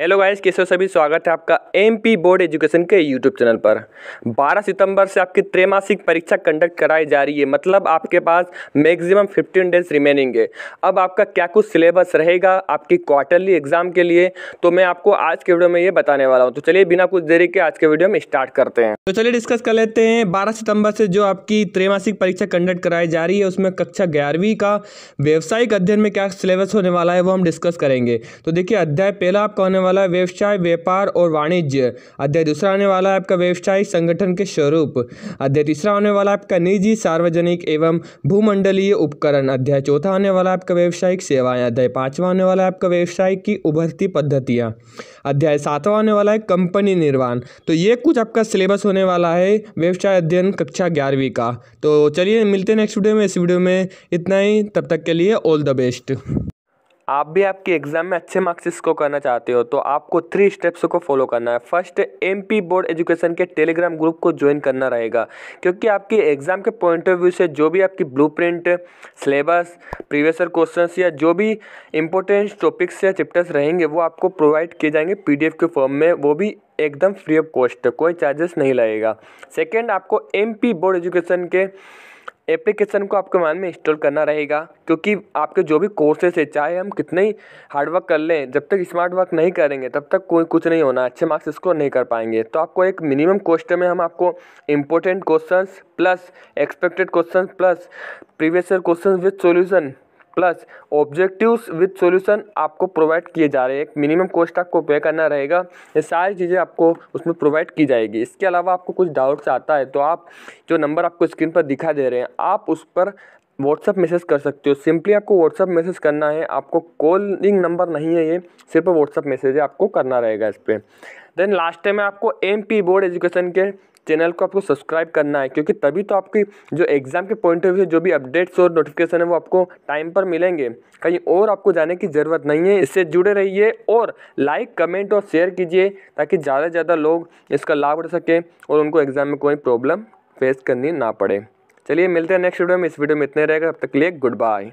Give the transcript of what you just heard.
hello guys कैसे सभी स्वागत है आपका एमपी बोर्ड एजुकेशन के यूट्यूब चैनल पर 12 सितंबर से आपकी त्रैमासिक परीक्षा कंडक्ट कराई जा रही है मतलब आपके पास मैक्सिमम 15 डेज रिमेनिंग है अब आपका क्या कुछ सिलेबस रहेगा आपकी क्वार्टरली एग्जाम के लिए तो मैं आपको आज के वीडियो में ये बताने वाला हूँ तो चलिए बिना कुछ देरी के आज के वीडियो में स्टार्ट करते हैं तो चलिए डिस्कस कर लेते हैं बारह सितम्बर से जो आपकी त्रैमासिक परीक्षा कंडक्ट कराई जा रही है उसमें कक्षा ग्यारहवीं का व्यावसायिक अध्ययन में क्या सिलेबस होने वाला है वो हम डिस्कस करेंगे तो देखिए अध्याय पहला आपका होने वाला है व्यवसाय व्यापार और वाणिज्य अध्याय दूसरा आने वाला है आपका व्यवसाय संगठन के स्वरूप अध्याय तीसरा आने वाला है आपका निजी सार्वजनिक एवं भूमंडलीय उपकरण अध्याय चौथा आने वाला है आपका व्यवसायिक सेवाएं अध्याय पांचवा आने वाला है आपका व्यवसाय की उभरती पद्धतियाँ अध्याय सातवा आने वाला है कंपनी निर्माण तो ये कुछ आपका सिलेबस होने वाला है व्यवसाय अध्ययन कक्षा ग्यारहवीं का तो चलिए मिलते हैं नेक्स्ट वीडियो में इस वीडियो में इतना ही तब तक के लिए ऑल द बेस्ट आप भी आपके एग्ज़ाम में अच्छे मार्क्स इसको करना चाहते हो तो आपको थ्री स्टेप्स को फॉलो करना है first M P board education के टेलीग्राम ग्रुप को ज्वाइन करना रहेगा क्योंकि आपके एग्ज़ाम के पॉइंट ऑफ व्यू से जो भी आपकी blueprint syllabus previous question या जो भी इंपॉर्टेंट टॉपिक्स या चैप्टर्स रहेंगे वो आपको प्रोवाइड किए जाएंगे पी के फॉर्म में वो भी एकदम फ्री ऑफ कॉस्ट कोई चार्जेस नहीं लगेगा सेकेंड आपको एम पी बोर्ड एजुकेशन के एप्लीकेशन को आपके मन में इंस्टॉल करना रहेगा क्योंकि आपके जो भी कोर्सेस है चाहे हम कितने ही हार्ड वर्क कर लें जब तक स्मार्ट वर्क नहीं करेंगे तब तक कोई कुछ नहीं होना अच्छे मार्क्स स्कोर नहीं कर पाएंगे तो आपको एक मिनिमम कोस्ट में हम आपको important questions plus expected questions plus previous year with with plus objectives with solution आपको प्रोवाइड किए जा रहे हैं एक मिनिमम कॉस्ट आपको पे करना रहेगा ये सारी चीज़ें आपको उसमें प्रोवाइड की जाएगी इसके अलावा आपको कुछ डाउट्स आता है तो आप जो नंबर आपको स्क्रीन पर दिखा दे रहे हैं आप उस पर व्हाट्सअप मैसेज कर सकते हो सिंपली आपको व्हाट्सअप मैसेज करना है आपको कॉलिंग नंबर नहीं है ये सिर्फ व्हाट्सअप मैसेज है आपको करना रहेगा इस पर देन लास्ट टाइम में आपको एम पी बोर्ड एजुकेशन के चैनल को आपको सब्सक्राइब करना है क्योंकि तभी तो आपकी जो एग्ज़ाम के पॉइंट ऑफ व्यू से जो भी अपडेट्स और नोटिफिकेशन है वो आपको टाइम पर मिलेंगे कहीं और आपको जाने की ज़रूरत नहीं है इससे जुड़े रहिए और लाइक कमेंट और शेयर कीजिए ताकि ज़्यादा से ज़्यादा लोग इसका लाभ उठ सकें और उनको एग्ज़ाम में कोई प्रॉब्लम फेस करनी ना पड़े चलिए मिलते हैं नेक्स्ट वीडियो में इस वीडियो में इतने रहेगा तब तक के लिए गुड बाय